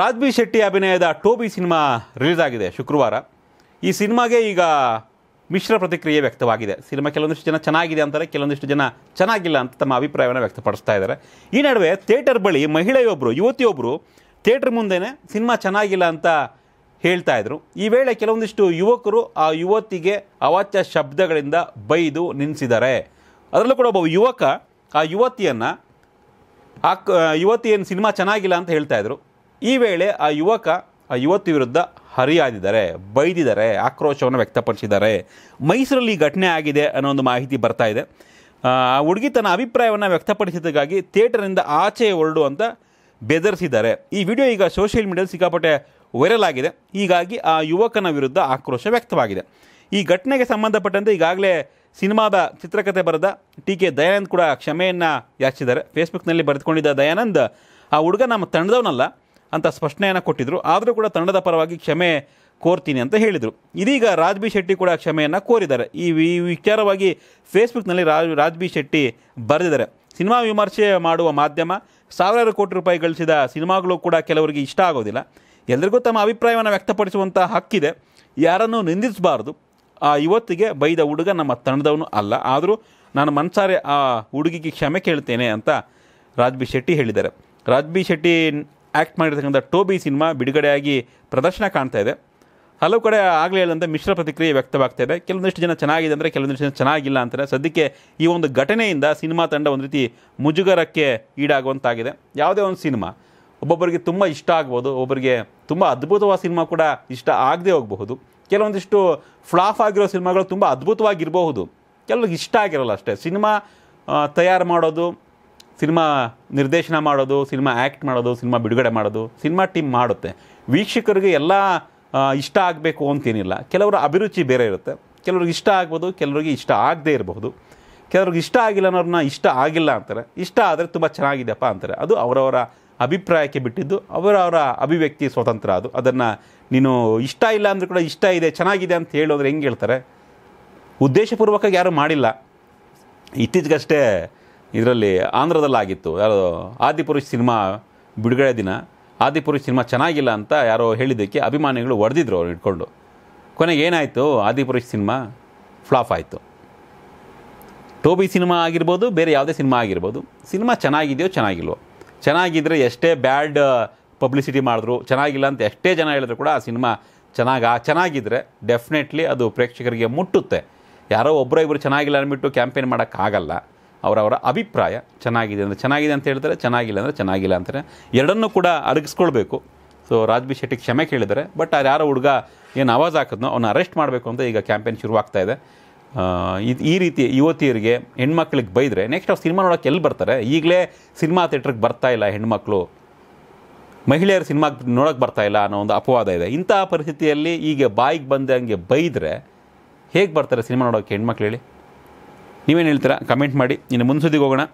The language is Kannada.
ರಾಜ್ಬಿ ಶೆಟ್ಟಿ ಅಭಿನಯದ ಟೋಬಿ ಸಿನಿಮಾ ರಿಲೀಸ್ ಆಗಿದೆ ಶುಕ್ರವಾರ ಈ ಸಿನಿಮಾಗೆ ಈಗ ಮಿಶ್ರ ಪ್ರತಿಕ್ರಿಯೆ ವ್ಯಕ್ತವಾಗಿದೆ ಸಿನಿಮಾ ಕೆಲವೊಂದಿಷ್ಟು ಜನ ಚೆನ್ನಾಗಿದೆ ಅಂತಾರೆ ಕೆಲವೊಂದಿಷ್ಟು ಜನ ಚೆನ್ನಾಗಿಲ್ಲ ಅಂತ ತಮ್ಮ ಅಭಿಪ್ರಾಯವನ್ನು ವ್ಯಕ್ತಪಡಿಸ್ತಾ ಇದ್ದಾರೆ ಈ ನಡುವೆ ಥಿಯೇಟರ್ ಬಳಿ ಮಹಿಳೆಯೊಬ್ಬರು ಯುವತಿಯೊಬ್ಬರು ಥಿಯೇಟರ್ ಮುಂದೆನೆ ಸಿನಿಮಾ ಚೆನ್ನಾಗಿಲ್ಲ ಅಂತ ಹೇಳ್ತಾ ಇದ್ರು ಈ ವೇಳೆ ಕೆಲವೊಂದಿಷ್ಟು ಯುವಕರು ಆ ಯುವತಿಗೆ ಅವಾಚ್ಯ ಶಬ್ದಗಳಿಂದ ಬೈದು ನಿಲ್ಲಿಸಿದ್ದಾರೆ ಅದರಲ್ಲೂ ಕೂಡ ಒಬ್ಬ ಯುವಕ ಆ ಯುವತಿಯನ್ನು ಆ ಯುವತಿ ಏನು ಸಿನಿಮಾ ಚೆನ್ನಾಗಿಲ್ಲ ಅಂತ ಹೇಳ್ತಾ ಇದ್ರು ಈ ವೇಳೆ ಆ ಯುವಕ ಆ ಯುವತಿ ವಿರುದ್ಧ ಹರಿಯಾದಿದ್ದಾರೆ ಬೈದಿದ್ದಾರೆ ಆಕ್ರೋಶವನ್ನು ವ್ಯಕ್ತಪಡಿಸಿದ್ದಾರೆ ಮೈಸೂರಲ್ಲಿ ಘಟನೆ ಆಗಿದೆ ಅನ್ನೋ ಒಂದು ಮಾಹಿತಿ ಬರ್ತಾ ಇದೆ ಆ ಹುಡುಗಿ ತನ್ನ ಅಭಿಪ್ರಾಯವನ್ನು ವ್ಯಕ್ತಪಡಿಸಿದ್ದಕ್ಕಾಗಿ ಥಿಯೇಟರಿಂದ ಆಚೆ ಹೊರಡು ಅಂತ ಬೆದರಿಸಿದ್ದಾರೆ ಈ ವಿಡಿಯೋ ಈಗ ಸೋಷಿಯಲ್ ಮೀಡಿಯಾದಲ್ಲಿ ಸಿಕ್ಕಾಪಟ್ಟೆ ವೈರಲ್ ಆಗಿದೆ ಹೀಗಾಗಿ ಆ ಯುವಕನ ವಿರುದ್ಧ ಆಕ್ರೋಶ ವ್ಯಕ್ತವಾಗಿದೆ ಈ ಘಟನೆಗೆ ಸಂಬಂಧಪಟ್ಟಂತೆ ಈಗಾಗಲೇ ಸಿನಿಮಾದ ಚಿತ್ರಕಥೆ ಬರೆದ ಟಿ ಕೆ ದಯಾನಂದ್ ಕೂಡ ಕ್ಷಮೆಯನ್ನು ಯಾಚಿಸಿದ್ದಾರೆ ಫೇಸ್ಬುಕ್ನಲ್ಲಿ ಬರೆದುಕೊಂಡಿದ್ದ ದಯಾನಂದ್ ಆ ಹುಡುಗ ನಮ್ಮ ತಂಡದವನಲ್ಲ ಅಂತ ಸ್ಪಷ್ಟನೆಯನ್ನು ಕೊಟ್ಟಿದ್ದರು ಆದರೂ ಕೂಡ ತಂಡದ ಪರವಾಗಿ ಕ್ಷಮೆ ಕೋರ್ತೀನಿ ಅಂತ ಹೇಳಿದರು ಇದೀಗ ರಾಜ್ಬಿ ಶೆಟ್ಟಿ ಕೂಡ ಕ್ಷಮೆಯನ್ನು ಕೋರಿದ್ದಾರೆ ಈ ವಿಚಾರವಾಗಿ ಫೇಸ್ಬುಕ್ನಲ್ಲಿ ರಾಜ್ ರಾಜ್ಬಿ ಶೆಟ್ಟಿ ಬರೆದಿದ್ದಾರೆ ಸಿನಿಮಾ ವಿಮರ್ಶೆ ಮಾಡುವ ಮಾಧ್ಯಮ ಸಾವಿರಾರು ಕೋಟಿ ರೂಪಾಯಿ ಗಳಿಸಿದ ಸಿನಿಮಾಗಳು ಕೂಡ ಕೆಲವರಿಗೆ ಇಷ್ಟ ಆಗೋದಿಲ್ಲ ಎಲ್ಲರಿಗೂ ತಮ್ಮ ಅಭಿಪ್ರಾಯವನ್ನು ವ್ಯಕ್ತಪಡಿಸುವಂಥ ಹಕ್ಕಿದೆ ಯಾರನ್ನು ನಿಂದಿಸಬಾರ್ದು ಆ ಇವತ್ತಿಗೆ ಬೈದ ಹುಡುಗ ನಮ್ಮ ತಂಡದವನು ಅಲ್ಲ ಆದರೂ ನಾನು ಮನ್ಸಾರೆ ಆ ಹುಡುಗಿಗೆ ಕ್ಷಮೆ ಕೇಳ್ತೇನೆ ಅಂತ ರಾಜ್ಬಿ ಶೆಟ್ಟಿ ಹೇಳಿದ್ದಾರೆ ರಾಜ್ಬಿ ಶೆಟ್ಟಿ ಆ್ಯಕ್ಟ್ ಮಾಡಿರ್ತಕ್ಕಂಥ ಟೋಬಿ ಸಿನಿಮಾ ಬಿಡುಗಡೆಯಾಗಿ ಪ್ರದರ್ಶನ ಕಾಣ್ತಾ ಇದೆ ಹಲವು ಕಡೆ ಆಗಲೇ ಹೇಳಿದಂಥ ಮಿಶ್ರ ಪ್ರತಿಕ್ರಿಯೆ ವ್ಯಕ್ತವಾಗ್ತಾ ಇದೆ ಕೆಲವೊಂದಿಷ್ಟು ಜನ ಚೆನ್ನಾಗಿದೆ ಅಂದರೆ ಕೆಲವೊಂದಿಷ್ಟು ಜನ ಚೆನ್ನಾಗಿಲ್ಲ ಅಂತಾರೆ ಸದ್ಯಕ್ಕೆ ಈ ಒಂದು ಘಟನೆಯಿಂದ ಸಿನಿಮಾ ತಂಡ ಒಂದು ರೀತಿ ಮುಜುಗರಕ್ಕೆ ಈಡಾಗುವಂತಾಗಿದೆ ಯಾವುದೇ ಒಂದು ಸಿನಿಮಾ ಒಬ್ಬೊಬ್ಬರಿಗೆ ತುಂಬ ಇಷ್ಟ ಆಗ್ಬೋದು ಒಬ್ಬರಿಗೆ ತುಂಬ ಅದ್ಭುತವಾದ ಸಿನಿಮಾ ಕೂಡ ಇಷ್ಟ ಆಗದೆ ಹೋಗಬಹುದು ಕೆಲವೊಂದಿಷ್ಟು ಫ್ಲಾಫ್ ಆಗಿರೋ ಸಿನಿಮಾಗಳು ತುಂಬ ಅದ್ಭುತವಾಗಿರಬಹುದು ಕೆಲವ್ರಿಗೆ ಇಷ್ಟ ಆಗಿರಲ್ಲ ಅಷ್ಟೇ ಸಿನಿಮಾ ತಯಾರು ಮಾಡೋದು ಸಿನಿಮಾ ನಿರ್ದೇಶನ ಮಾಡೋದು ಸಿನಿಮಾ ಆ್ಯಕ್ಟ್ ಮಾಡೋದು ಸಿನಿಮಾ ಬಿಡುಗಡೆ ಮಾಡೋದು ಸಿನಿಮಾ ಟೀಮ್ ಮಾಡುತ್ತೆ ವೀಕ್ಷಕರಿಗೆ ಎಲ್ಲ ಇಷ್ಟ ಆಗಬೇಕು ಅಂತೇನಿಲ್ಲ ಕೆಲವರ ಅಭಿರುಚಿ ಬೇರೆ ಇರುತ್ತೆ ಕೆಲವ್ರಿಗೆ ಇಷ್ಟ ಆಗ್ಬೋದು ಕೆಲವರಿಗೆ ಇಷ್ಟ ಆಗದೇ ಇರಬಹುದು ಕೆಲವ್ರಿಗೆ ಇಷ್ಟ ಆಗಿಲ್ಲ ಅನ್ನೋರನ್ನ ಇಷ್ಟ ಆಗಿಲ್ಲ ಅಂತಾರೆ ಇಷ್ಟ ಆದರೆ ತುಂಬ ಚೆನ್ನಾಗಿದೆಯಪ್ಪ ಅಂತಾರೆ ಅದು ಅವರವರ ಅಭಿಪ್ರಾಯಕ್ಕೆ ಬಿಟ್ಟಿದ್ದು ಅವರವರ ಅಭಿವ್ಯಕ್ತಿ ಸ್ವತಂತ್ರ ಅದು ಅದನ್ನು ನೀನು ಇಷ್ಟ ಇಲ್ಲ ಅಂದರೂ ಕೂಡ ಇಷ್ಟ ಇದೆ ಚೆನ್ನಾಗಿದೆ ಅಂತ ಹೇಳೋದ್ರೆ ಹೆಂಗೆ ಹೇಳ್ತಾರೆ ಉದ್ದೇಶಪೂರ್ವಕವಾಗಿ ಯಾರೂ ಮಾಡಿಲ್ಲ ಇತ್ತೀಚೆಗಷ್ಟೇ ಇದರಲ್ಲಿ ಆಂಧ್ರದಲ್ಲಾಗಿತ್ತು ಯಾರೋ ಆದಿಪುರುಷ್ ಸಿನಿಮಾ ಬಿಡುಗಡೆ ದಿನ ಆದಿಪುರುಷ್ ಸಿನಿಮಾ ಚೆನ್ನಾಗಿಲ್ಲ ಅಂತ ಯಾರೋ ಹೇಳಿದ್ದಕ್ಕೆ ಅಭಿಮಾನಿಗಳು ಹೊಡೆದಿದ್ರು ಅವ್ರು ಇಟ್ಕೊಂಡು ಕೊನೆಗೆ ಏನಾಯಿತು ಆದಿಪುರುಷ್ ಸಿನಿಮಾ ಫ್ಲಾಪ್ ಆಯಿತು ಟೋಬಿ ಸಿನಿಮಾ ಆಗಿರ್ಬೋದು ಬೇರೆ ಯಾವುದೇ ಸಿನಿಮಾ ಆಗಿರ್ಬೋದು ಸಿನಿಮಾ ಚೆನ್ನಾಗಿದೆಯೋ ಚೆನ್ನಾಗಿಲ್ವೋ ಚೆನ್ನಾಗಿದ್ದರೆ ಎಷ್ಟೇ ಬ್ಯಾಡ್ ಪಬ್ಲಿಸಿಟಿ ಮಾಡಿದ್ರು ಚೆನ್ನಾಗಿಲ್ಲ ಅಂತ ಎಷ್ಟೇ ಜನ ಹೇಳಿದ್ರು ಕೂಡ ಆ ಸಿನಿಮಾ ಚೆನ್ನಾಗಿ ಚೆನ್ನಾಗಿದ್ದರೆ ಡೆಫಿನೆಟ್ಲಿ ಅದು ಪ್ರೇಕ್ಷಕರಿಗೆ ಮುಟ್ಟುತ್ತೆ ಯಾರೋ ಒಬ್ಬರೋ ಇಬ್ಬರು ಚೆನ್ನಾಗಿಲ್ಲ ಅಂದ್ಬಿಟ್ಟು ಕ್ಯಾಂಪೇನ್ ಮಾಡೋಕ್ಕಾಗಲ್ಲ ಅವರವರ ಅಭಿಪ್ರಾಯ ಚೆನ್ನಾಗಿದೆ ಅಂದರೆ ಚೆನ್ನಾಗಿದೆ ಅಂತ ಹೇಳ್ತಾರೆ ಚೆನ್ನಾಗಿಲ್ಲ ಅಂದರೆ ಚೆನ್ನಾಗಿಲ್ಲ ಅಂತಾರೆ ಎರಡನ್ನೂ ಕೂಡ ಅಡಗಿಸ್ಕೊಳ್ಬೇಕು ಸೊ ರಾಜ್ಬಿ ಶೆಟ್ಟಿ ಕ್ಷಮೆ ಕೇಳಿದರೆ ಬಟ್ ಅದು ಯಾರೋ ಹುಡುಗ ಏನು ಆವಾಜ್ ಹಾಕಿದ್ನೋ ಅವನ್ನ ಅರೆಸ್ಟ್ ಮಾಡಬೇಕು ಅಂತ ಈಗ ಕ್ಯಾಂಪೇನ್ ಶುರುವಾಗ್ತಾ ಇದೆ ಈ ರೀತಿ ಯುವತಿಯರಿಗೆ ಹೆಣ್ಮಕ್ಳಿಗೆ ಬೈದರೆ ನೆಕ್ಸ್ಟ್ ಅವ್ರು ಸಿನಿಮಾ ನೋಡೋಕೆ ಎಲ್ಲಿ ಬರ್ತಾರೆ ಈಗಲೇ ಸಿನಿಮಾ ಥಿಯೇಟ್ರಿಗೆ ಬರ್ತಾ ಇಲ್ಲ ಹೆಣ್ಮಕ್ಳು ಮಹಿಳೆಯರು ಸಿನಿಮಾ ನೋಡೋಕ್ಕೆ ಬರ್ತಾ ಇಲ್ಲ ಅನ್ನೋ ಒಂದು ಅಪವಾದ ಇದೆ ಇಂಥ ಪರಿಸ್ಥಿತಿಯಲ್ಲಿ ಈಗ ಬಾಯಿಗೆ ಬಂದಂಗೆ ಬೈದರೆ ಹೇಗೆ ಬರ್ತಾರೆ ಸಿನಿಮಾ ನೋಡೋಕ್ಕೆ ಹೆಣ್ಮಕ್ಳು ಹೇಳಿ ನೀವೇನು ಹೇಳ್ತೀರಾ ಕಮೆಂಟ್ ಮಾಡಿ ಇನ್ನು ಮುನ್ಸುದ್ದಿಗೆ ಹೋಗೋಣ